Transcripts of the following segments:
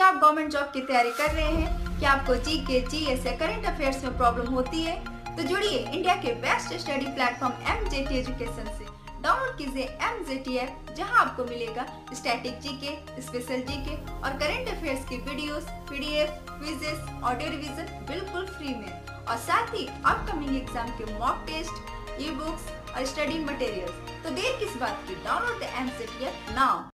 क्या आप government job की तैयारी कर रहे हैं क्या आपको जी के जी एस या करेंट अफेयर्स में प्रॉब्लम होती है तो जुड़िए इंडिया के best study platform M J T education से डाउनलोड कीजिए एम जे टी ऐप जहाँ आपको मिलेगा स्टैटिक जी के स्पेशल जी के और करेंट अफेयर्स की D F quizzes, audio revision बिल्कुल फ्री में और साथ ही अपकमिंग एग्जाम के मॉक टेस्ट ई बुक्स और स्टडी मटेरियल तो देर किस बात की download the M J T app now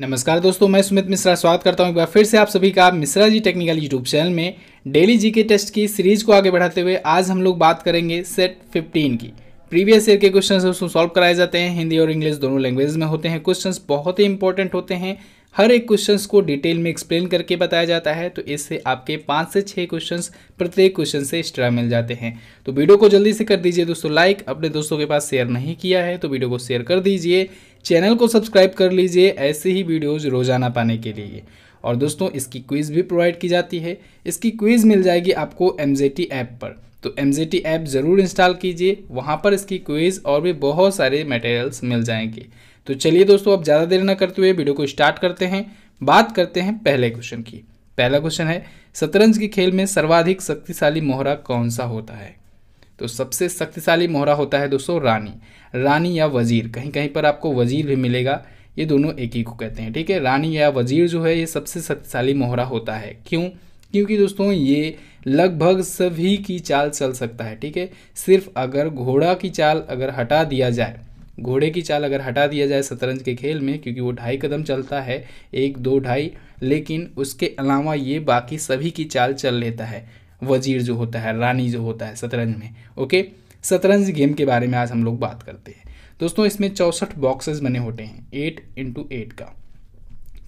नमस्कार दोस्तों मैं सुमित मिश्रा स्वागत करता हूं एक बार फिर से आप सभी का Mishra ji technical YouTube channel में डेली जीके टेस्ट की सीरीज को आगे बढ़ाते हुए आज हम लोग बात करेंगे सेट 15 की प्रीवियस ईयर के क्वेश्चन सॉल्व कराए जाते हैं हिंदी और इंग्लिश दोनों लैंग्वेज में होते हैं क्वेश्चन बहुत ही इंपॉर्टेंट होते हैं हर एक क्वेश्चंस को डिटेल में एक्सप्लेन करके बताया जाता है तो इससे आपके पाँच से छः क्वेश्चंस प्रत्येक क्वेश्चन से एक्स्ट्रा मिल जाते हैं तो वीडियो को जल्दी से कर दीजिए दोस्तों लाइक अपने दोस्तों के पास शेयर नहीं किया है तो वीडियो को शेयर कर दीजिए चैनल को सब्सक्राइब कर लीजिए ऐसे ही वीडियोज़ रोज़ाना पाने के लिए और दोस्तों इसकी क्विज़ भी प्रोवाइड की जाती है इसकी क्विज़ मिल जाएगी आपको एम ऐप पर तो एम ऐप ज़रूर इंस्टॉल कीजिए वहाँ पर इसकी क्विज़ और भी बहुत सारे मटेरियल्स मिल जाएंगे तो चलिए दोस्तों अब ज़्यादा देर ना करते हुए वीडियो को स्टार्ट करते हैं बात करते हैं पहले क्वेश्चन की पहला क्वेश्चन है शतरंज के खेल में सर्वाधिक शक्तिशाली मोहरा कौन सा होता है तो सबसे शक्तिशाली मोहरा होता है दोस्तों रानी रानी या वज़ीर कहीं कहीं पर आपको वज़ीर भी मिलेगा ये दोनों एक ही को कहते हैं ठीक है रानी या वज़ीर जो है ये सबसे शक्तिशाली मोहरा होता है क्यों क्योंकि दोस्तों ये लगभग सभी की चाल चल सकता है ठीक है सिर्फ अगर घोड़ा की चाल अगर हटा दिया जाए घोड़े की चाल अगर हटा दिया जाए शतरंज के खेल में क्योंकि वो ढाई कदम चलता है एक दो ढाई लेकिन उसके अलावा ये बाकी सभी की चाल चल लेता है वजीर जो होता है रानी जो होता है शतरंज में ओके शतरंज गेम के बारे में आज हम लोग बात करते हैं दोस्तों इसमें चौंसठ बॉक्सेस बने होते हैं एट इंटू एट का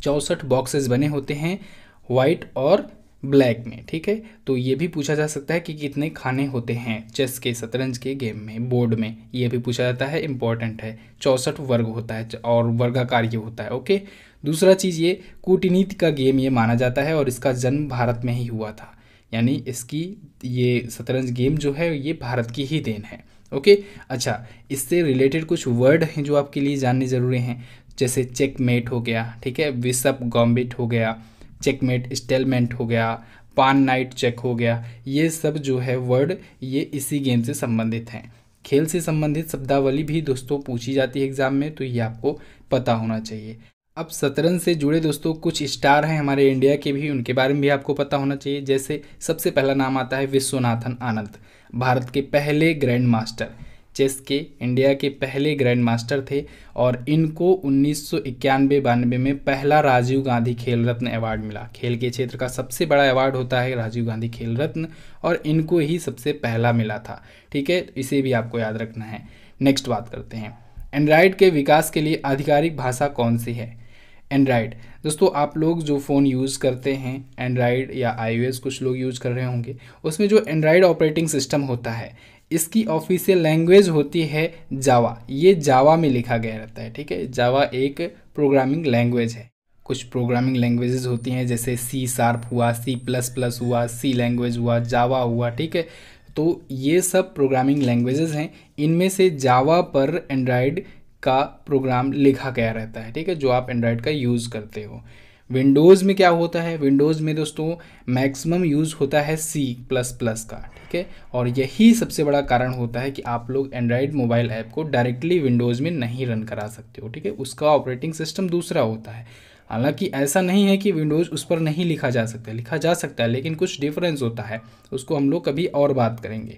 चौंसठ बॉक्सेस बने होते हैं वाइट और ब्लैक में ठीक है तो ये भी पूछा जा सकता है कि कितने खाने होते हैं चेस के शतरंज के गेम में बोर्ड में ये भी पूछा जाता है इम्पॉर्टेंट है चौंसठ वर्ग होता है और वर्गाकार ये होता है ओके दूसरा चीज़ ये कूटनीति का गेम ये माना जाता है और इसका जन्म भारत में ही हुआ था यानी इसकी ये शतरंज गेम जो है ये भारत की ही देन है ओके अच्छा इससे रिलेटेड कुछ वर्ड हैं जो आपके लिए जानने ज़रूरी हैं जैसे चेकमेट हो गया ठीक है विसअप गॉम्बिट हो गया चेकमेट स्टेलमेंट हो गया पान नाइट चेक हो गया ये सब जो है वर्ड ये इसी गेम से संबंधित हैं खेल से संबंधित शब्दावली भी दोस्तों पूछी जाती है एग्ज़ाम में तो ये आपको पता होना चाहिए अब शतरंज से जुड़े दोस्तों कुछ स्टार हैं हमारे इंडिया के भी उनके बारे में भी आपको पता होना चाहिए जैसे सबसे पहला नाम आता है विश्वनाथन आनंद भारत के पहले ग्रैंड मास्टर चेस के इंडिया के पहले ग्रैंड मास्टर थे और इनको उन्नीस सौ बानवे में पहला राजीव गांधी खेल रत्न अवार्ड मिला खेल के क्षेत्र का सबसे बड़ा अवार्ड होता है राजीव गांधी खेल रत्न और इनको ही सबसे पहला मिला था ठीक है इसे भी आपको याद रखना है नेक्स्ट बात करते हैं एंड्राइड के विकास के लिए आधिकारिक भाषा कौन सी है एंड्राइड दोस्तों आप लोग जो फ़ोन यूज़ करते हैं एंड्राइड या आई कुछ लोग यूज़ कर रहे होंगे उसमें जो एंड्राइड ऑपरेटिंग सिस्टम होता है इसकी ऑफिशियल लैंग्वेज होती है जावा ये जावा में लिखा गया रहता है ठीक है जावा एक प्रोग्रामिंग लैंग्वेज है कुछ प्रोग्रामिंग लैंग्वेजेस होती हैं जैसे सी शार्प हुआ सी प्लस प्लस हुआ सी लैंग्वेज हुआ जावा हुआ ठीक है तो ये सब प्रोग्रामिंग लैंग्वेजेस हैं इनमें से जावा पर एंड्रॉयड का प्रोग्राम लिखा गया रहता है ठीक है जो आप एंड्रॉयड का यूज़ करते हो विंडोज़ में क्या होता है विंडोज़ में दोस्तों मैक्सिमम यूज़ होता है सी प्लस प्लस का आपके और यही सबसे बड़ा कारण होता है कि आप लोग एंड्रॉयड मोबाइल ऐप को डायरेक्टली विंडोज़ में नहीं रन करा सकते हो ठीक है उसका ऑपरेटिंग सिस्टम दूसरा होता है हालांकि ऐसा नहीं है कि विंडोज़ उस पर नहीं लिखा जा सकता लिखा जा सकता है लेकिन कुछ डिफरेंस होता है उसको हम लोग कभी और बात करेंगे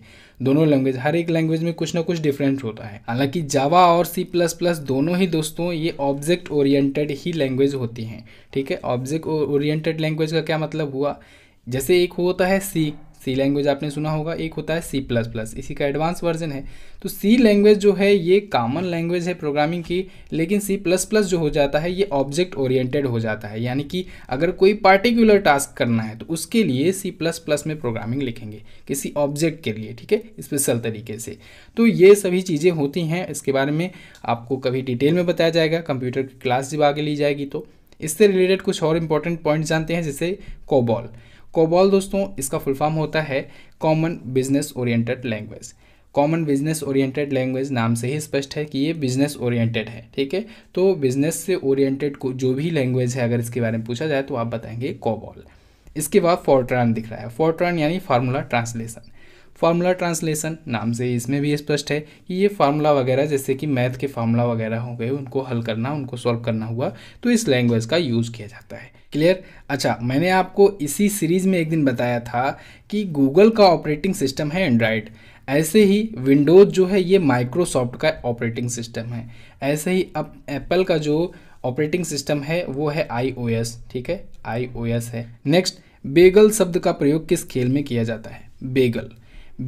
दोनों लैंग्वेज हर एक लैंग्वेज में कुछ ना कुछ डिफरेंस होता है हालांकि जावा और सी प्लस प्लस दोनों ही दोस्तों ये ऑब्जेक्ट ओरिएंटेड ही लैंग्वेज होती हैं ठीक है ऑब्जेक्ट ओरिएंटेड लैंग्वेज का क्या मतलब हुआ जैसे एक होता है सी सी लैंग्वेज आपने सुना होगा एक होता है सी प्लस प्लस इसी का एडवांस वर्जन है तो सी लैंग्वेज जो है ये कॉमन लैंग्वेज है प्रोग्रामिंग की लेकिन सी प्लस प्लस जो हो जाता है ये ऑब्जेक्ट ओरिएंटेड हो जाता है यानी कि अगर कोई पार्टिकुलर टास्क करना है तो उसके लिए सी प्लस प्लस में प्रोग्रामिंग लिखेंगे किसी ऑब्जेक्ट के लिए ठीक है स्पेशल तरीके से तो ये सभी चीज़ें होती हैं इसके बारे में आपको कभी डिटेल में बताया जाएगा कंप्यूटर की क्लास जब आगे ली जाएगी तो इससे रिलेटेड कुछ और इंपॉर्टेंट पॉइंट जानते हैं जैसे कोबॉल कोबॉल दोस्तों इसका फुल फॉर्म होता है common business oriented language common business oriented language नाम से ही स्पष्ट है कि ये बिजनेस ओरिएंटेड है ठीक है तो बिजनेस से ओरिएंटेड जो भी लैंग्वेज है अगर इसके बारे में पूछा जाए तो आप बताएंगे कोबॉल इसके बाद फोर्ट्रान दिख रहा है फोर्ट्रान यानी फार्मूला ट्रांसलेशन फार्मूला ट्रांसलेशन नाम से इसमें भी स्पष्ट है कि ये फार्मूला वगैरह जैसे कि मैथ के फार्मूला वगैरह हो गए उनको हल करना उनको सॉल्व करना हुआ तो इस लैंग्वेज का यूज़ किया जाता है क्लियर अच्छा मैंने आपको इसी सीरीज़ में एक दिन बताया था कि गूगल का ऑपरेटिंग सिस्टम है एंड्राइड ऐसे ही विंडोज़ जो है ये माइक्रोसॉफ्ट का ऑपरेटिंग सिस्टम है ऐसे ही अब एप्पल का जो ऑपरेटिंग सिस्टम है वो है आईओएस ठीक है आईओएस है नेक्स्ट बेगल शब्द का प्रयोग किस खेल में किया जाता है बेगल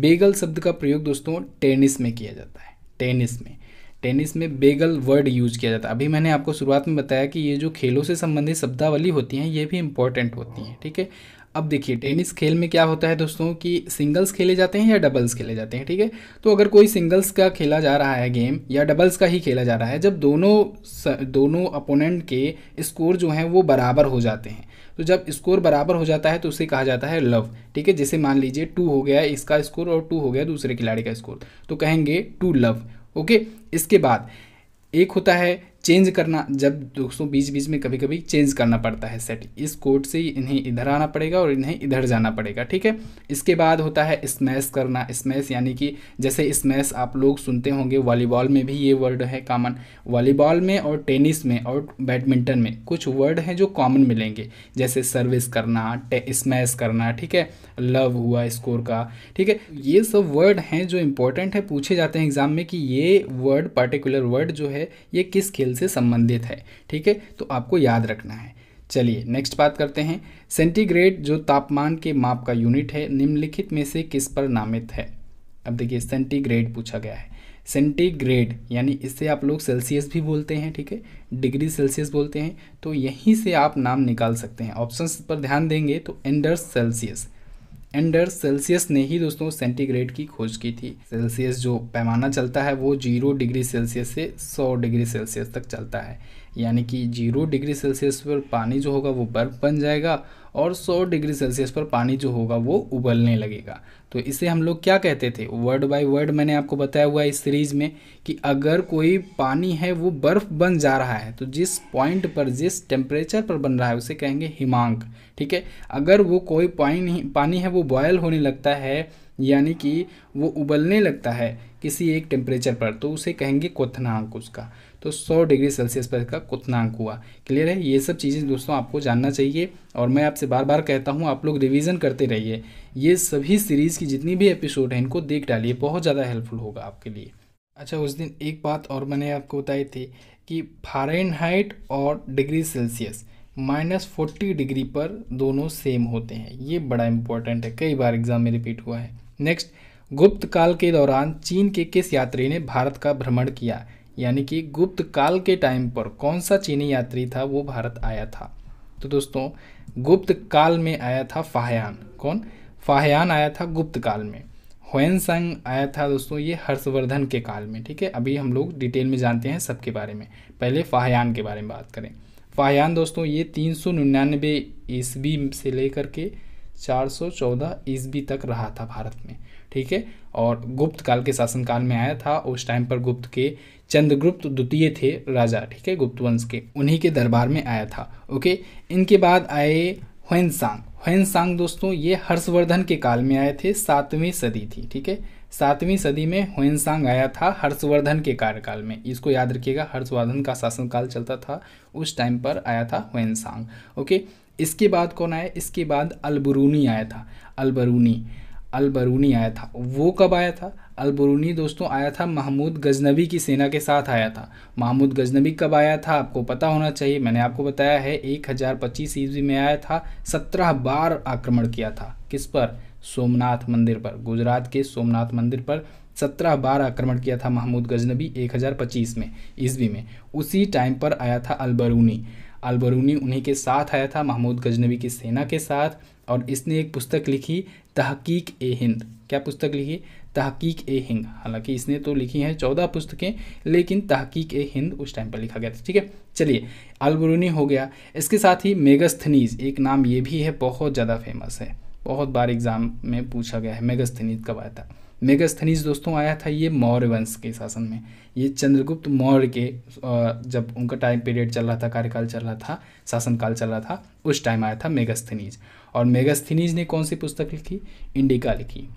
बेगल शब्द का प्रयोग दोस्तों टेनिस में किया जाता है टेनिस में टेनिस में बेगल वर्ड यूज किया जाता है अभी मैंने आपको शुरुआत में बताया कि ये जो खेलों से संबंधित शब्दावली होती हैं ये भी इंपॉर्टेंट होती हैं ठीक है अब देखिए टेनिस खेल में क्या होता है दोस्तों कि सिंगल्स खेले जाते हैं या डबल्स खेले जाते हैं ठीक है तो अगर कोई सिंगल्स का खेला जा रहा है गेम या डबल्स का ही खेला जा रहा है जब दोनों स, दोनों अपोनेंट के स्कोर जो हैं वो बराबर हो जाते हैं तो जब स्कोर बराबर हो जाता है तो उसे कहा जाता है लव ठीक है जैसे मान लीजिए टू हो गया इसका स्कोर और टू हो गया दूसरे खिलाड़ी का स्कोर तो कहेंगे टू लव ओके इसके बाद एक होता है चेंज करना जब दोस्तों बीच बीच में कभी कभी चेंज करना पड़ता है सेट इस कोड से इन्हें इधर आना पड़ेगा और इन्हें इधर जाना पड़ेगा ठीक है इसके बाद होता है स्मैश करना स्मैश यानी कि जैसे स्मैश आप लोग सुनते होंगे वॉलीबॉल में भी ये वर्ड है कॉमन वॉलीबॉल में और टेनिस में और बैडमिंटन में कुछ वर्ड हैं जो कॉमन मिलेंगे जैसे सर्विस करना स्मैश करना ठीक है लव हुआ स्कोर का ठीक है ये सब वर्ड हैं जो इंपॉर्टेंट है पूछे जाते हैं एग्जाम में कि ये वर्ड पर्टिकुलर वर्ड जो है ये किस खेल से संबंधित है ठीक है तो आपको याद रखना है चलिए नेक्स्ट बात करते हैं सेंटीग्रेड जो तापमान के माप का यूनिट है निम्नलिखित में से किस पर नामित है अब देखिए सेंटीग्रेड पूछा गया है सेंटीग्रेड यानी इससे आप लोग सेल्सियस भी बोलते हैं ठीक है डिग्री सेल्सियस बोलते हैं तो यहीं से आप नाम निकाल सकते हैं ऑप्शंस पर ध्यान देंगे तो एंडर्स सेल्सियस एंडर सेल्सियस ने ही दोस्तों सेंटीग्रेड की खोज की थी सेल्सियस जो पैमाना चलता है वो जीरो डिग्री सेल्सियस से सौ डिग्री सेल्सियस तक चलता है यानी कि जीरो डिग्री सेल्सियस पर पानी जो होगा वो बर्फ़ बन जाएगा और सौ डिग्री सेल्सियस पर पानी जो होगा वो उबलने लगेगा तो इसे हम लोग क्या कहते थे वर्ड बाय वर्ड मैंने आपको बताया हुआ है इस सीरीज़ में कि अगर कोई पानी है वो बर्फ़ बन जा रहा है तो जिस पॉइंट पर जिस टेम्परेचर पर बन रहा है उसे कहेंगे हिमांक ठीक है अगर वो कोई पानी पानी है वो बॉयल होने लगता है यानी कि वो उबलने लगता है किसी एक टेम्परेचर पर तो उसे कहेंगे कोथनांक उसका तो 100 डिग्री सेल्सियस पर इसका कोथनांक हुआ क्लियर है ये सब चीज़ें दोस्तों आपको जानना चाहिए और मैं आपसे बार बार कहता हूँ आप लोग रिविज़न करते रहिए ये सभी सीरीज़ की जितनी भी एपिसोड है इनको देख डालिए बहुत ज़्यादा हेल्पफुल होगा आपके लिए अच्छा उस दिन एक बात और मैंने आपको बताई थी कि फारेनहाइट और degree Celsius minus forty degree पर दोनों सेम होते हैं ये बड़ा इंपॉर्टेंट है कई बार एग्ज़ाम में रिपीट हुआ है नेक्स्ट गुप्त काल के दौरान चीन के किस यात्री ने भारत का भ्रमण किया यानी कि गुप्त काल के टाइम पर कौन सा चीनी यात्री था वो भारत आया था तो दोस्तों गुप्त काल में आया था फाहयान कौन फाहयान आया था गुप्त काल में होनसंग आया था दोस्तों ये हर्षवर्धन के काल में ठीक है अभी हम लोग डिटेल में जानते हैं सबके बारे में पहले फाहयान के बारे में बात करें फाहयान दोस्तों ये तीन सौ निन्यानवे ईस्वी से लेकर के 414 ईस्वी तक रहा था भारत में ठीक है और गुप्त काल के शासनकाल में आया था उस टाइम पर गुप्त के चंद्रगुप्त द्वितीय थे राजा ठीक है गुप्त वंश के उन्हीं के दरबार में आया था ओके इनके बाद आए हुएनसांग हुएनसांग दोस्तों ये हर्षवर्धन के काल में आए थे सातवीं सदी थी ठीक है सातवीं सदी में हुएनसांग आया था हर्षवर्धन के कार्यकाल में इसको याद रखिएगा हर्षवर्धन का शासनकाल चलता था उस टाइम पर आया था हुएनसांग ओके इसके बाद कौन आया इसके बाद अलबरूनी आया था अलबरूनी अलबरूनी आया था वो कब आया था अलबरूनी दोस्तों आया था महमूद गजनबी की सेना के साथ आया था महमूद गजनबी कब आया था आपको पता होना चाहिए मैंने आपको बताया है एक हज़ार पच्चीस ईस्वी में आया था सत्रह बार आक्रमण किया था किस पर सोमनाथ मंदिर पर गुजरात के सोमनाथ मंदिर पर सत्रह बार आक्रमण किया था महमूद गजनबी एक हज़ार पच्चीस में ईस्वी में उसी टाइम पर आया था अलबरूनी अलबरूनी उन्हीं के साथ आया था महमूद गजनवी की सेना के साथ और इसने एक पुस्तक लिखी तहकीक ए हिंद क्या पुस्तक लिखी तहकीक ए हिंद हालांकि इसने तो लिखी हैं चौदह पुस्तकें लेकिन तहकीक ए हिंद उस टाइम पर लिखा गया था ठीक है चलिए अलबरूनी हो गया इसके साथ ही मेगस्थनीज एक नाम ये भी है बहुत ज़्यादा फेमस है बहुत बार एग्ज़ाम में पूछा गया है मेगस्थनीज कब आया था मेगास्थनीज दोस्तों आया था ये मौर्य वंश के शासन में ये चंद्रगुप्त मौर्य के जब उनका टाइम पीरियड चल रहा था कार्यकाल चल रहा था शासनकाल चल रहा था उस टाइम आया था मेगास्थनीज और मेगास्थनीज ने कौन सी पुस्तक लिखी इंडिका लिखी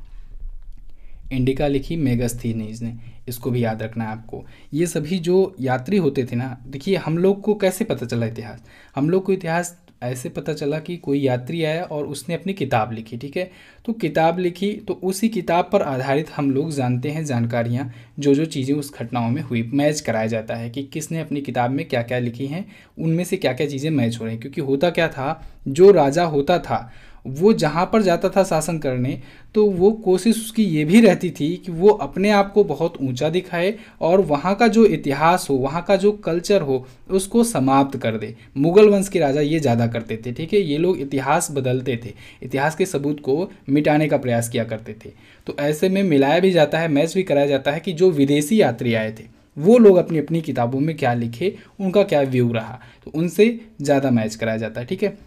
इंडिका लिखी मेगास्थनीज ने इसको भी याद रखना है आपको ये सभी जो यात्री होते थे ना देखिए हम लोग को कैसे पता चला इतिहास हम लोग को इतिहास ऐसे पता चला कि कोई यात्री आया और उसने अपनी किताब लिखी ठीक है तो किताब लिखी तो उसी किताब पर आधारित हम लोग जानते हैं जानकारियाँ जो जो चीज़ें उस घटनाओं में हुई मैच कराया जाता है कि किसने अपनी किताब में क्या क्या लिखी हैं उनमें से क्या क्या चीज़ें मैच हो रही हैं क्योंकि होता क्या था जो राजा होता था वो जहाँ पर जाता था शासन करने तो वो कोशिश उसकी ये भी रहती थी कि वो अपने आप को बहुत ऊंचा दिखाए और वहाँ का जो इतिहास हो वहाँ का जो कल्चर हो उसको समाप्त कर दे मुगल वंश के राजा ये ज़्यादा करते थे ठीक है ये लोग इतिहास बदलते थे इतिहास के सबूत को मिटाने का प्रयास किया करते थे तो ऐसे में मिलाया भी जाता है मैच भी कराया जाता है कि जो विदेशी यात्री आए थे वो लोग अपनी अपनी किताबों में क्या लिखे उनका क्या व्यू रहा तो उनसे ज़्यादा मैच कराया जाता है ठीक है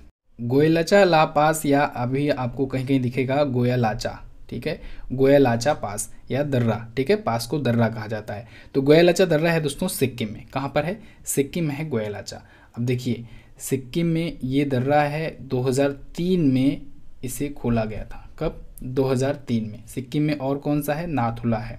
गोयलाचा ला पास या अभी आपको कहीं कहीं दिखेगा गोयलाचा ठीक है गोयलाचा पास या दर्रा ठीक है पास को दर्रा कहा जाता है तो गोयलाचा दर्रा है दोस्तों सिक्किम में कहाँ पर है सिक्किम में है गोयलाचा अब देखिए सिक्किम में ये दर्रा है 2003 में इसे खोला गया था कब 2003 में सिक्किम में और कौन सा है नाथुला है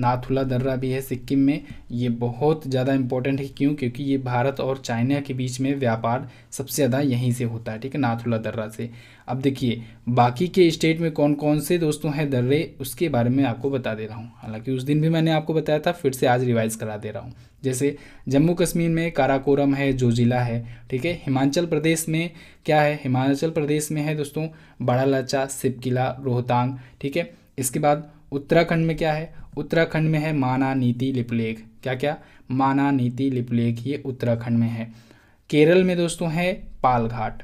नाथुला दर्रा भी है सिक्किम में ये बहुत ज़्यादा इंपॉर्टेंट है क्यों क्योंकि ये भारत और चाइना के बीच में व्यापार सबसे ज़्यादा यहीं से होता है ठीक है नाथुला दर्रा से अब देखिए बाकी के स्टेट में कौन कौन से दोस्तों हैं दर्रे उसके बारे में आपको बता दे रहा हूँ हालांकि उस दिन भी मैंने आपको बताया था फिर से आज रिवाइज़ करा दे रहा हूँ जैसे जम्मू कश्मीर में काराकोरम है जो ज़िला है ठीक है हिमाचल प्रदेश में क्या है हिमाचल प्रदेश में है दोस्तों बड़ा लाचा सिपकिला रोहतांग ठीक है इसके बाद उत्तराखंड में क्या है उत्तराखंड में है माना नीति लिपलेख क्या क्या माना नीति लिपलेख ये उत्तराखंड में है केरल में दोस्तों है पालघाट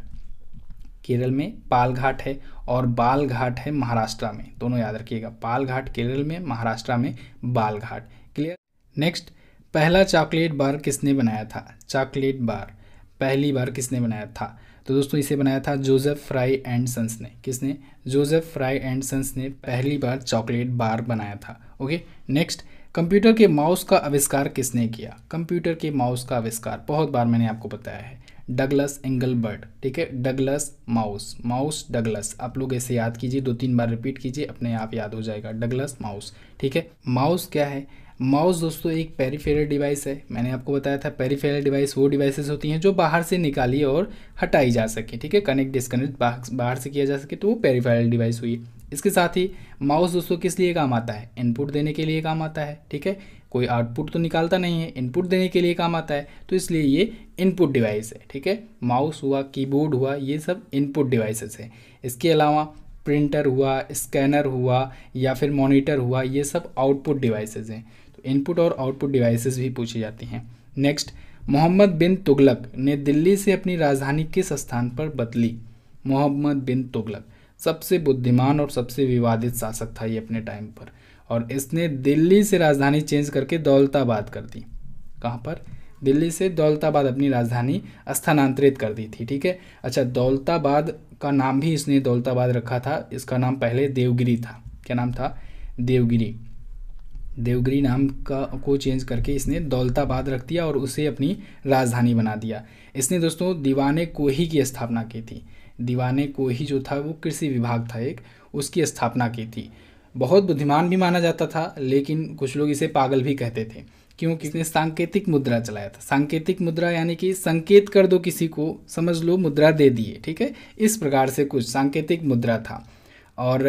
केरल में पालघाट है और बालघाट है महाराष्ट्र में दोनों याद रखिएगा पालघाट केरल में महाराष्ट्र में बालघाट क्लियर नेक्स्ट पहला चॉकलेट बार किसने बनाया था चॉकलेट बार पहली बार किसने बनाया था तो दोस्तों इसे बनाया था जोसेफ फ्राई एंड सन्स ने किसने जोसेफ फ्राई एंड सन्स ने पहली बार चॉकलेट बार बनाया था ओके नेक्स्ट कंप्यूटर के माउस का आविष्कार किसने किया कंप्यूटर के माउस का आविष्कार बहुत बार मैंने आपको बताया है डगलस एंगलबर्ट ठीक है डगलस माउस माउस डगलस आप लोग ऐसे याद कीजिए दो तीन बार रिपीट कीजिए अपने आप याद हो जाएगा डगलस माउस ठीक है माउस क्या है माउस दोस्तों एक पेरीफेरल डिवाइस है मैंने आपको बताया था पेरीफेरल डिवाइस वो डिवाइसेस होती हैं जो बाहर से निकाली और हटाई जा सके ठीक है कनेक्ट डिस्कनेक्ट बाहर से किया जा सके तो वो पेरीफेरल डिवाइस हुई इसके साथ ही माउस दोस्तों किस लिए काम आता है इनपुट देने के लिए काम आता है ठीक है कोई आउटपुट तो निकालता नहीं है इनपुट देने के लिए काम आता है तो इसलिए ये इनपुट डिवाइस है ठीक है माउस हुआ कीबोर्ड हुआ ये सब इनपुट डिवाइसेस हैं इसके अलावा प्रिंटर हुआ स्कैनर हुआ या फिर मॉनिटर हुआ ये सब आउटपुट डिवाइसेस हैं इनपुट और आउटपुट डिवाइसेस भी पूछी जाती हैं नेक्स्ट मोहम्मद बिन तुगलक ने दिल्ली से अपनी राजधानी किस स्थान पर बदली मोहम्मद बिन तुगलक सबसे बुद्धिमान और सबसे विवादित शासक था ये अपने टाइम पर और इसने दिल्ली से राजधानी चेंज करके दौलताबाद कर दी कहाँ पर दिल्ली से दौलताबाद अपनी राजधानी स्थानांतरित कर दी थी ठीक है अच्छा दौलताबाद का नाम भी इसने दौलताबाद रखा था इसका नाम पहले देवगिरी था क्या नाम था देवगिरी देवगिरी नाम का को चेंज करके इसने दौलताबाद रख दिया और उसे अपनी राजधानी बना दिया इसने दोस्तों दीवाने कोही की स्थापना की थी दीवाने कोही जो था वो कृषि विभाग था एक उसकी स्थापना की थी बहुत बुद्धिमान भी माना जाता था लेकिन कुछ लोग इसे पागल भी कहते थे क्योंकि इसने सांकेतिक मुद्रा चलाया था सांकेतिक मुद्रा यानी कि संकेत कर दो किसी को समझ लो मुद्रा दे दिए ठीक है इस प्रकार से कुछ सांकेतिक मुद्रा था और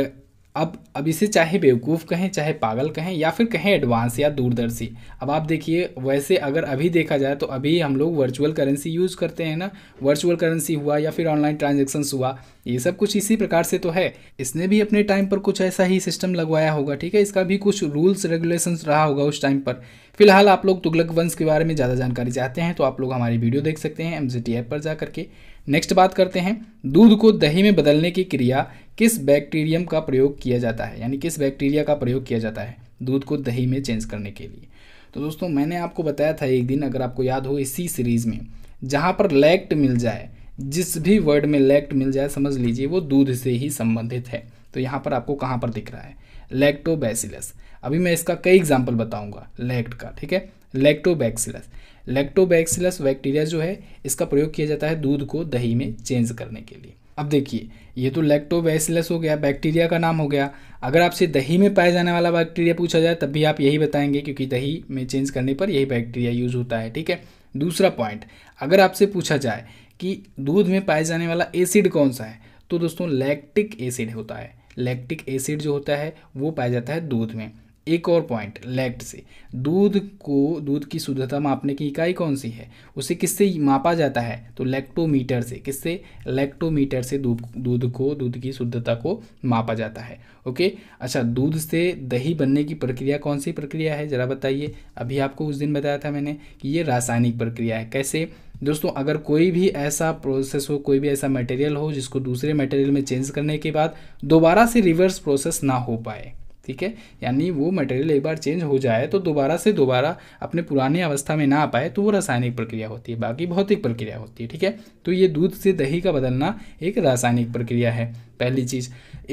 अब अब इसे चाहे बेवकूफ़ कहें चाहे पागल कहें या फिर कहें एडवांस या दूरदर्शी अब आप देखिए वैसे अगर अभी देखा जाए तो अभी हम लोग वर्चुअल करेंसी यूज़ करते हैं ना वर्चुअल करेंसी हुआ या फिर ऑनलाइन ट्रांजेक्शन्स हुआ ये सब कुछ इसी प्रकार से तो है इसने भी अपने टाइम पर कुछ ऐसा ही सिस्टम लगवाया होगा ठीक है इसका भी कुछ रूल्स रेगुलेशंस रहा होगा उस टाइम पर फिलहाल आप लोग तुगलक वंश के बारे में ज़्यादा जानकारी चाहते हैं तो आप लोग हमारी वीडियो देख सकते हैं एम ऐप पर जा करके नेक्स्ट बात करते हैं दूध को दही में बदलने की क्रिया किस बैक्टीरियम का प्रयोग किया जाता है यानी किस बैक्टीरिया का प्रयोग किया जाता है दूध को दही में चेंज करने के लिए तो दोस्तों मैंने आपको बताया था एक दिन अगर आपको याद हो इसी सीरीज़ में जहाँ पर लैक्ट मिल जाए जिस भी वर्ड में लैक्ट मिल जाए समझ लीजिए वो दूध से ही संबंधित है तो यहाँ पर आपको कहाँ पर दिख रहा है लैक्टोबैसिलस अभी मैं इसका कई एग्जाम्पल बताऊंगा लेक्ट का ठीक है लेक्टोबैक्सिलस लेक्टोबैक्सिलस बैक्टीरिया जो है इसका प्रयोग किया जाता है दूध को दही में चेंज करने के लिए अब देखिए ये तो लेक्टोबैसिलस हो गया बैक्टीरिया का नाम हो गया अगर आपसे दही में पाया जाने वाला बैक्टीरिया पूछा जाए तब भी आप यही बताएंगे क्योंकि दही में चेंज करने पर यही बैक्टीरिया यूज होता है ठीक है दूसरा पॉइंट अगर आपसे पूछा जाए कि दूध में पाया जाने वाला एसिड कौन सा है तो दोस्तों लैक्टिक एसिड होता है लैक्टिक एसिड जो होता है वो पाया जाता है दूध में एक और पॉइंट लैक्ट से दूध को दूध की शुद्धता मापने की इकाई कौन सी है उसे किससे मापा जाता है तो लैक्टोमीटर से किससे लैक्टोमीटर से दूध दूध को दूध की शुद्धता को मापा जाता है ओके अच्छा दूध से दही बनने की प्रक्रिया कौन सी प्रक्रिया है ज़रा बताइए अभी आपको उस दिन बताया था मैंने कि ये रासायनिक प्रक्रिया है कैसे दोस्तों अगर कोई भी ऐसा प्रोसेस हो कोई भी ऐसा मटेरियल हो जिसको दूसरे मटेरियल में चेंज करने के बाद दोबारा से रिवर्स प्रोसेस ना हो पाए ठीक है यानी वो मटेरियल एक बार चेंज हो जाए तो दोबारा से दोबारा अपने पुरानी अवस्था में ना आ पाए तो वो रासायनिक प्रक्रिया होती है बाकी भौतिक प्रक्रिया होती है ठीक है तो ये दूध से दही का बदलना एक रासायनिक प्रक्रिया है पहली चीज़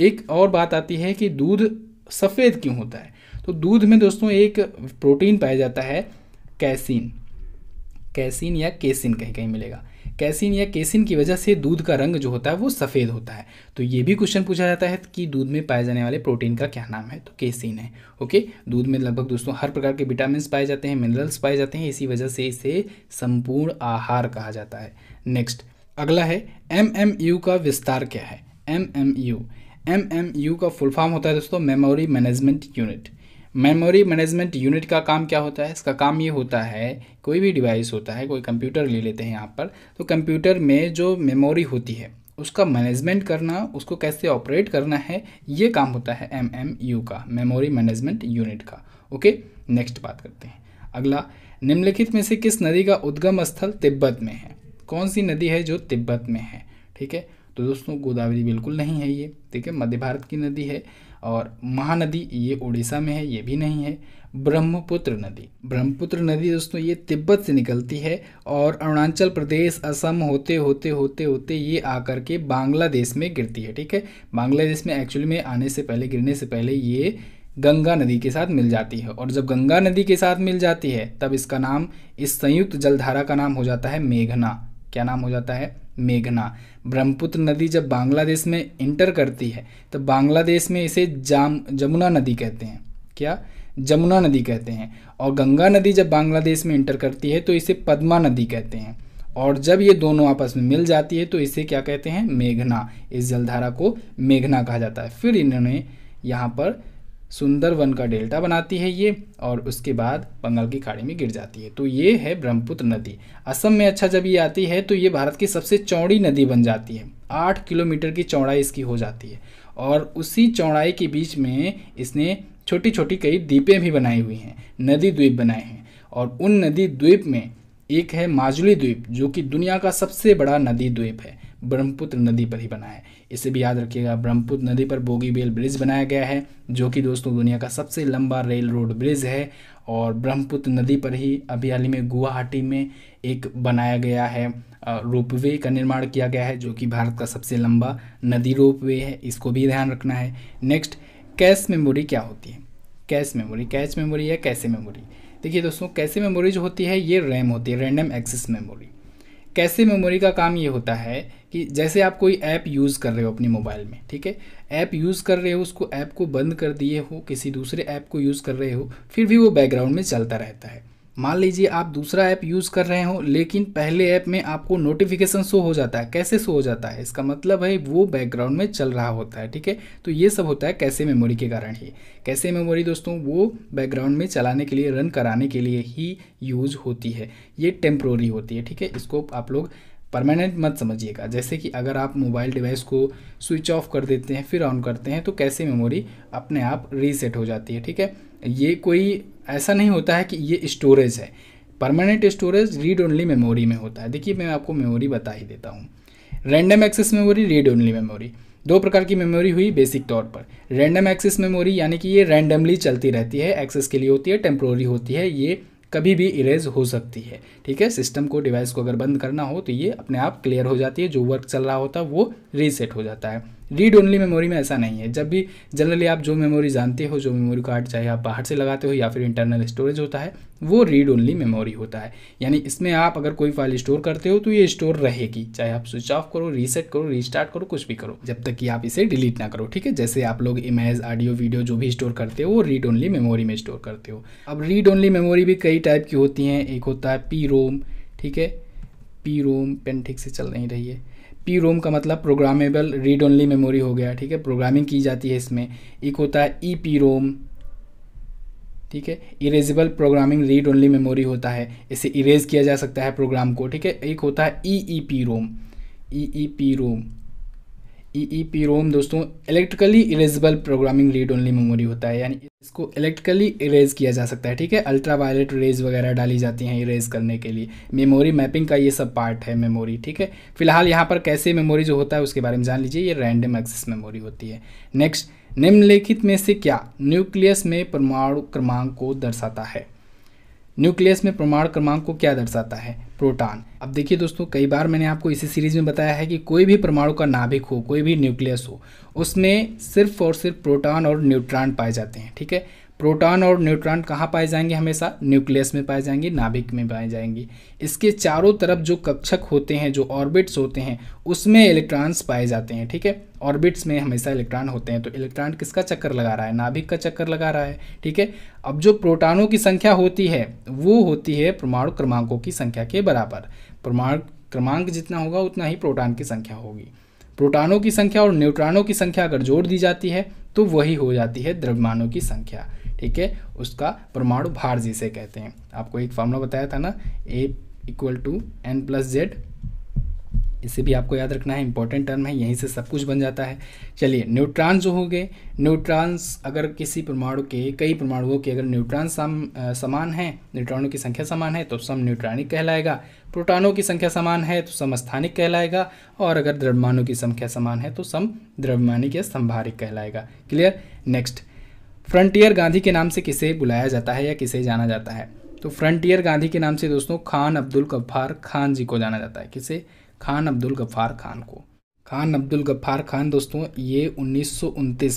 एक और बात आती है कि दूध सफ़ेद क्यों होता है तो दूध में दोस्तों एक प्रोटीन पाया जाता है कैसीन कैसिन या केसिन कहीं कहीं मिलेगा कैसिन या केसिन की वजह से दूध का रंग जो होता है वो सफ़ेद होता है तो ये भी क्वेश्चन पूछा जाता है कि दूध में पाए जाने वाले प्रोटीन का क्या नाम है तो केसिन है ओके दूध में लगभग दोस्तों हर प्रकार के विटामिन पाए जाते हैं मिनरल्स पाए जाते हैं इसी वजह से इसे संपूर्ण आहार कहा जाता है नेक्स्ट अगला है एम एम यू का विस्तार क्या है M M U M M U का फुल फॉर्म होता है दोस्तों memory management unit memory management unit का काम क्या होता है इसका काम ये होता है कोई भी डिवाइस होता है कोई कंप्यूटर ले लेते हैं यहाँ पर तो कंप्यूटर में जो मेमोरी होती है उसका मैनेजमेंट करना उसको कैसे ऑपरेट करना है ये काम होता है एम एम यू का मेमोरी मैनेजमेंट यूनिट का ओके नेक्स्ट बात करते हैं अगला निम्नलिखित में से किस नदी का उद्गम स्थल तिब्बत में है कौन सी नदी है जो तिब्बत में है ठीक है तो दोस्तों गोदावरी बिल्कुल नहीं है ये ठीक है मध्य भारत की नदी है और महानदी ये उड़ीसा में है ये भी नहीं है ब्रह्मपुत्र नदी ब्रह्मपुत्र नदी दोस्तों ये तिब्बत से निकलती है और अरुणाचल प्रदेश असम होते होते होते होते ये आकर के बांग्लादेश में गिरती है ठीक है बांग्लादेश में एक्चुअली में आने से पहले गिरने से पहले ये गंगा नदी के साथ मिल जाती है और जब गंगा नदी के साथ मिल जाती है तब इसका नाम इस संयुक्त जलधारा का नाम हो जाता है मेघना क्या नाम हो जाता है मेघना ब्रह्मपुत्र नदी जब बांग्लादेश में इंटर करती है तो बांग्लादेश में इसे जाम जमुना नदी कहते हैं क्या जमुना नदी कहते हैं और गंगा नदी जब बांग्लादेश में इंटर करती है तो इसे पद्मा नदी कहते हैं और जब ये दोनों आपस में मिल जाती है तो इसे क्या कहते हैं मेघना इस जलधारा को मेघना कहा जाता है फिर इन्होंने यहाँ पर सुंदर वन का डेल्टा बनाती है ये और उसके बाद बंगाल की खाड़ी में गिर जाती है तो ये है ब्रह्मपुत्र नदी असम में अच्छा जब ये आती है तो ये भारत की सबसे चौड़ी नदी बन जाती है आठ किलोमीटर की चौड़ाई इसकी हो जाती है और उसी चौड़ाई के बीच में इसने छोटी छोटी कई द्वीपें भी बनाई हुई हैं नदी द्वीप बनाए हैं और उन नदी द्वीप में एक है माजुली द्वीप जो कि दुनिया का सबसे बड़ा नदी द्वीप है ब्रह्मपुत्र नदी पर ही बना है इसे भी याद रखिएगा ब्रह्मपुत्र नदी पर बोगीबेल ब्रिज बनाया गया है जो कि दोस्तों दुनिया का सबसे लंबा रेल रोड ब्रिज है और ब्रह्मपुत्र नदी पर ही अभी हाल ही में गुवाहाटी में एक बनाया गया है रोपवे का निर्माण किया गया है जो कि भारत का सबसे लंबा नदी रोपवे है इसको भी ध्यान रखना है नेक्स्ट कैश मेमोरी क्या होती है कैश मेमोरी कैश मेमोरी या कैसे मेमोरी देखिए दोस्तों कैसे मेमोरी जो होती है ये रैम होती है रैंडम एक्सेस मेमोरी कैसे मेमोरी का काम ये होता है कि जैसे आप कोई ऐप यूज़ कर रहे हो अपने मोबाइल में ठीक है ऐप यूज़ कर रहे हो उसको ऐप को बंद कर दिए हो किसी दूसरे ऐप को यूज़ कर रहे हो फिर भी वो बैकग्राउंड में चलता रहता है मान लीजिए आप दूसरा ऐप यूज़ कर रहे हो लेकिन पहले ऐप में आपको नोटिफिकेशन शो हो जाता है कैसे शो हो जाता है इसका मतलब है वो बैकग्राउंड में चल रहा होता है ठीक है तो ये सब होता है कैसे मेमोरी के कारण ही कैसे मेमोरी दोस्तों वो बैकग्राउंड में चलाने के लिए रन कराने के लिए ही यूज होती है ये टेम्प्रोरी होती है ठीक है इसको आप लोग परमानेंट मत समझिएगा जैसे कि अगर आप मोबाइल डिवाइस को स्विच ऑफ कर देते हैं फिर ऑन करते हैं तो कैसे मेमोरी अपने आप रीसेट हो जाती है ठीक है ये कोई ऐसा नहीं होता है कि ये स्टोरेज है permanent storage read only memory में होता है देखिए मैं आपको मेमोरी बता ही देता हूँ random access memory read only memory दो प्रकार की मेमोरी हुई बेसिक तौर पर रैंडम एक्सेस मेमोरी यानी कि ये रैंडमली चलती रहती है एक्सेस के लिए होती है टेम्प्रोरी होती है ये कभी भी इरेज हो सकती है ठीक है सिस्टम को डिवाइस को अगर बंद करना हो तो ये अपने आप क्लियर हो जाती है जो वर्क चल रहा होता है वो रीसेट हो जाता है रीड ओनली मेमोरी में ऐसा नहीं है जब भी जनरली आप जो मेमोरी जानते हो जो मेमोरी कार्ड चाहे आप बाहर से लगाते हो या फिर इंटरनल स्टोरेज होता है वो रीड ओनली मेमोरी होता है यानी इसमें आप अगर कोई फाइल स्टोर करते हो तो ये स्टोर रहेगी चाहे आप स्विच ऑफ करो रीसेट करो रीस्टार्ट करो कुछ भी करो जब तक कि आप इसे डिलीट ना करो ठीक है जैसे आप लोग इमेज ऑडियो वीडियो जो भी स्टोर करते हो वो रीड ओनली मेमोरी में स्टोर करते हो अब रीड ओनली मेमोरी भी कई टाइप की होती हैं एक होता है पी रोम ठीक है पी रोम पेन ठीक से चल नहीं रही है पी रोम का मतलब प्रोग्रामेबल रीड ओनली मेमोरी हो गया ठीक है प्रोग्रामिंग की जाती है इसमें एक होता है ई पी रोम ठीक है erasable programming read only memory होता है इसे इरेज किया जा सकता है प्रोग्राम को ठीक है एक होता है E E P ROM E E P ROM E E P ROM दोस्तों electrically erasable programming read only memory होता है यानी इसको इलेक्ट्रिकली इरेज किया जा सकता है ठीक है अल्ट्रा वायलेट रेज वगैरह डाली जाती हैं इरेज करने के लिए मेमोरी मैपिंग का ये सब पार्ट है मेमोरी ठीक है फिलहाल यहाँ पर कैसे मेमोरी जो होता है उसके बारे में जान लीजिए ये रैंडम एक्सेस मेमोरी होती है नेक्स्ट निम्नलिखित में से क्या न्यूक्लियस में परमाणु क्रमांक को दर्शाता है न्यूक्लियस में प्रमाण क्रमांक को क्या दर्शाता है प्रोटॉन अब देखिए दोस्तों कई बार मैंने आपको इसी सीरीज में बताया है कि कोई भी परमाणु का नाभिक हो कोई भी न्यूक्लियस हो उसमें सिर्फ और सिर्फ प्रोटॉन और न्यूट्रॉन पाए जाते हैं ठीक है प्रोटॉन और न्यूट्रॉन कहाँ पाए जाएंगे हमेशा न्यूक्लियस में पाए जाएंगे नाभिक में पाए जाएंगे इसके चारों तरफ जो कक्षक होते हैं जो ऑर्बिट्स होते हैं उसमें इलेक्ट्रॉन्स पाए जाते हैं ठीक है ऑर्बिट्स में हमेशा इलेक्ट्रॉन होते हैं तो इलेक्ट्रॉन किसका चक्कर लगा रहा है नाभिक का चक्कर लगा रहा है ठीक है अब जो प्रोटानों की संख्या होती है वो होती है परमाणु क्रमांकों की संख्या के बराबर परमाणु क्रमांक जितना होगा उतना ही प्रोटान की संख्या होगी प्रोटानों की संख्या और न्यूट्रॉनों की संख्या अगर जोड़ दी जाती है तो वही हो जाती है द्रव्यमानों की संख्या ठीक है उसका परमाणु भार जिसे कहते हैं आपको एक फार्मूला बताया था ना A equal to N plus Z इसे भी आपको याद रखना है इंपॉर्टेंट टर्म है यहीं से सब कुछ बन जाता है चलिए न्यूट्रॉन जो हो गए न्यूट्रॉन्स अगर किसी परमाणु के कई परमाणुओं के अगर न्यूट्रॉन सम समान हैं न्यूट्रॉनों की संख्या समान है तो सम न्यूट्रॉनिक कहलाएगा प्रोटॉनों की संख्या समान है तो सम स्थानिक कहलाएगा और अगर द्रव्यमानों की संख्या समान है तो सम द्रव्यमानिक या संभारिक कहलाएगा क्लियर नेक्स्ट फ्रंटियर गांधी के नाम से किसे बुलाया जाता है या किसे जाना जाता है तो फ्रंटियर गांधी के नाम से दोस्तों खान अब्दुल गफ्फार खान जी को जाना जाता है किसे खान अब्दुल गफ्फार खान को खान अब्दुल गफ्फार खान दोस्तों ये उन्नीस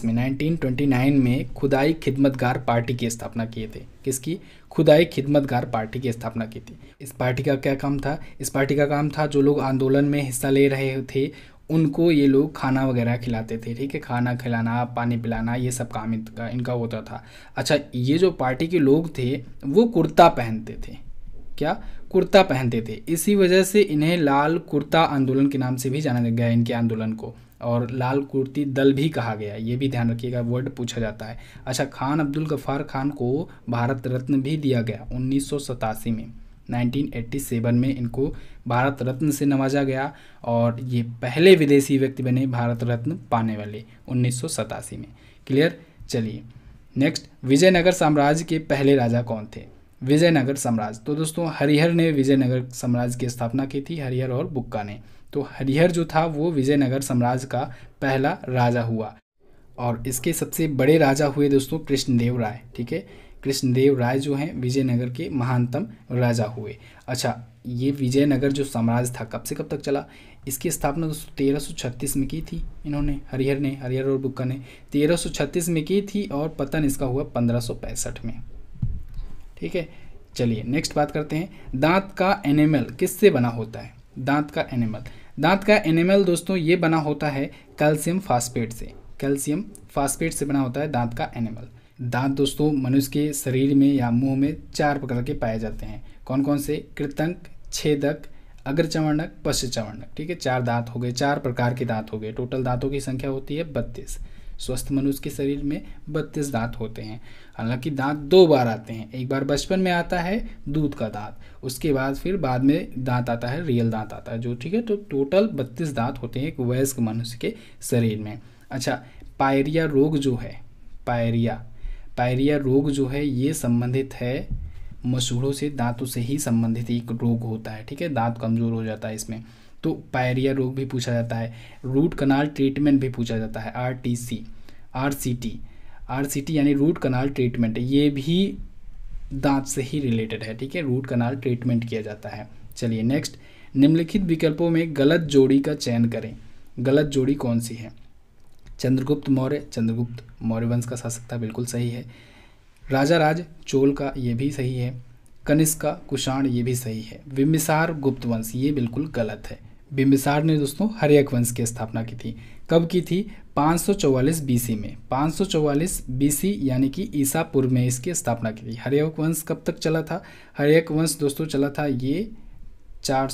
में 1929 में खुदाई खिदमतगार पार्टी की स्थापना किए थे किसकी खुदाई खिदमतगार पार्टी की स्थापना की थी इस पार्टी का क्या काम था इस पार्टी का काम था जो लोग आंदोलन में हिस्सा ले रहे थे उनको ये लोग खाना वगैरह खिलाते थे ठीक है खाना खिलाना पानी पिलाना ये सब काम इनका इनका होता था अच्छा ये जो पार्टी के लोग थे वो कुर्ता पहनते थे क्या कुर्ता पहनते थे इसी वजह से इन्हें लाल कुर्ता आंदोलन के नाम से भी जाना गया इनके आंदोलन को और लाल कुर्ती दल भी कहा गया ये भी ध्यान रखिएगा वर्ड पूछा जाता है अच्छा खान अब्दुल गफ्फार खान को भारत रत्न भी दिया गया उन्नीस में 1987 में इनको भारत रत्न से नवाजा गया और ये पहले विदेशी व्यक्ति बने भारत रत्न पाने वाले उन्नीस में क्लियर चलिए नेक्स्ट विजयनगर साम्राज्य के पहले राजा कौन थे विजयनगर साम्राज्य तो दोस्तों हरिहर ने विजयनगर साम्राज्य की स्थापना की थी हरिहर और बुक्का ने तो हरिहर जो था वो विजयनगर साम्राज्य का पहला राजा हुआ और इसके सबसे बड़े राजा हुए दोस्तों कृष्णदेव राय ठीक है कृष्णदेव राय जो हैं विजयनगर के महानतम राजा हुए अच्छा ये विजयनगर जो साम्राज्य था कब से कब तक चला इसकी स्थापना दोस्तों तेरह में की थी इन्होंने हरिहर ने हरिहर और बुक्का ने तेरह में की थी और पतन इसका हुआ पंद्रह में ठीक है चलिए नेक्स्ट बात करते हैं दांत का एनिमल किससे बना होता है दांत का एनिमल दांत का एनिमल दोस्तों ये बना होता है कैल्शियम फास्फेट से कैल्शियम फास्फेट से बना होता है दांत का एनिमल दांत दोस्तों मनुष्य के शरीर में या मुंह में चार प्रकार के पाए जाते हैं कौन कौन से कृतंक छेदक अग्रचवर्णक पश्चवर्णक ठीक है चार दांत हो गए चार प्रकार के दांत हो गए टोटल दांतों की संख्या होती है बत्तीस स्वस्थ मनुष्य के शरीर में बत्तीस दांत होते हैं हालांकि दांत दो बार आते हैं एक बार बचपन में आता है दूध का दांत उसके बाद फिर बाद में दांत आता है रियल दांत आता है जो ठीक है तो टोटल बत्तीस दांत होते हैं एक वयस्क मनुष्य के शरीर में अच्छा पायरिया रोग जो है पायरिया पायरिया रोग जो है ये संबंधित है मसूड़ों से दांतों से ही संबंधित एक रोग होता है ठीक है दांत कमज़ोर हो जाता है इसमें तो पायरिया रोग भी पूछा जाता है रूट कनाल ट्रीटमेंट भी पूछा जाता है R T C R C T R C T यानी रूट कनाल ट्रीटमेंट ये भी दांत से ही रिलेटेड है ठीक है रूट कनाल ट्रीटमेंट किया जाता है चलिए नेक्स्ट निम्नलिखित विकल्पों में गलत जोड़ी का चयन करें गलत जोड़ी कौन सी है चंद्रगुप्त मौर्य चंद्रगुप्त मौर्य वंश का शासक था बिल्कुल सही है राजा राज चोल का ये भी सही है कनिष्क का कुषाण ये भी सही है बिम्बिसार गुप्त वंश ये बिल्कुल गलत है बिम्बिसार ने दोस्तों हरियक वंश की स्थापना की थी कब की थी 544 बीसी में 544 बीसी यानी कि ईसा पूर्व में इसकी स्थापना की थी हरियक वंश कब तक चला था हरियक वंश दोस्तों चला था ये चार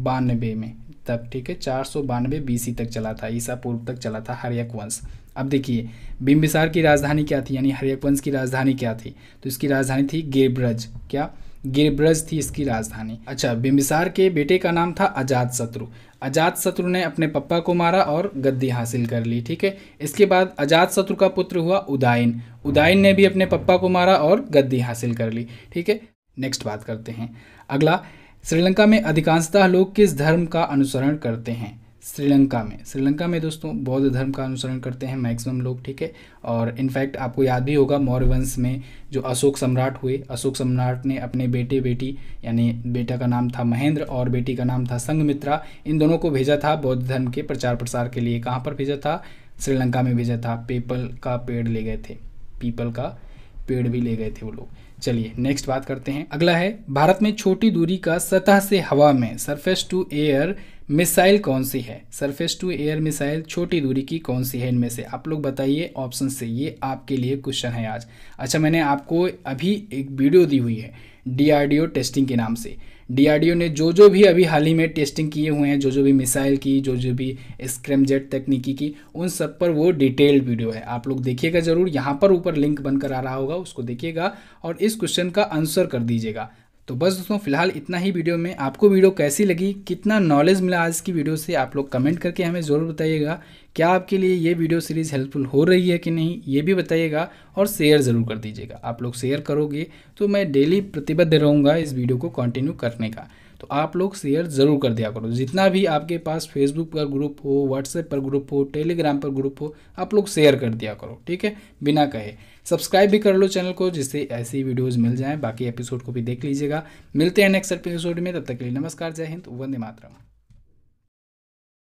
में तक ठीक है चार सौ बानवे बीसी तक चला था ईसा पूर्व तक चला था हरियक वंश अब देखिए बिम्बिसार की राजधानी क्या थी यानी हरियक वंश की राजधानी क्या थी तो इसकी राजधानी थी गिरब्रज क्या गिरब्रज थी इसकी राजधानी अच्छा बिम्बिसार के बेटे का नाम था अजात शत्रु अजात शत्रु ने अपने पप्पा को मारा और गद्दी हासिल कर ली ठीक है इसके बाद अजात शत्रु का पुत्र हुआ उदायन उदायन ने भी अपने पप्पा को मारा और गद्दी हासिल कर ली ठीक है नेक्स्ट बात करते हैं अगला श्रीलंका में अधिकांशतः लोग किस धर्म का अनुसरण करते हैं श्रीलंका में श्रीलंका में दोस्तों बौद्ध धर्म का अनुसरण करते हैं मैक्सिमम लोग ठीक है और इनफैक्ट आपको याद भी होगा मौर्य वंश में जो अशोक सम्राट हुए अशोक सम्राट ने अपने बेटे बेटी यानी बेटा का नाम था महेंद्र और बेटी का नाम था संगमित्रा इन दोनों को भेजा था बौद्ध धर्म के प्रचार प्रसार के लिए कहाँ पर भेजा था श्रीलंका में भेजा था पेपल का पेड़ ले गए थे पीपल का पेड़ भी ले गए थे वो लोग चलिए नेक्स्ट बात करते हैं अगला है भारत में छोटी दूरी का सतह से हवा में सरफेस टू एयर मिसाइल कौन सी है सरफेस टू एयर मिसाइल छोटी दूरी की कौन सी है इनमें से आप लोग बताइए ऑप्शन से ये आपके लिए क्वेश्चन है आज अच्छा मैंने आपको अभी एक वीडियो दी हुई है डीआरडीओ टेस्टिंग के नाम से डीआरडीओ ने जो जो भी अभी हाल ही में टेस्टिंग किए हुए हैं जो जो भी मिसाइल की जो जो भी स्क्रम जेट तकनीकी की उन सब पर वो डिटेल्ड वीडियो है आप लोग देखिएगा ज़रूर यहाँ पर ऊपर लिंक बनकर आ रहा होगा उसको देखिएगा और इस क्वेश्चन का आंसर कर दीजिएगा तो बस दोस्तों फिलहाल इतना ही वीडियो में आपको वीडियो कैसी लगी कितना नॉलेज मिला आज की वीडियो से आप लोग कमेंट करके हमें ज़रूर बताइएगा क्या आपके लिए ये वीडियो सीरीज़ हेल्पफुल हो रही है कि नहीं ये भी बताइएगा और शेयर ज़रूर कर दीजिएगा आप लोग शेयर करोगे तो मैं डेली प्रतिबद्ध रहूँगा इस वीडियो को कंटिन्यू करने का तो आप लोग शेयर ज़रूर कर दिया करो जितना भी आपके पास फेसबुक पर ग्रुप हो व्हाट्सएप पर ग्रुप हो टेलीग्राम पर ग्रुप हो आप लोग शेयर कर दिया करो ठीक है बिना कहे सब्सक्राइब भी कर लो चैनल को जिससे ऐसी वीडियोज़ मिल जाए बाकी एपिसोड को भी देख लीजिएगा मिलते हैं नेक्स्ट एपिसोड में तब तक के लिए नमस्कार जय हिंद वंदे मातरम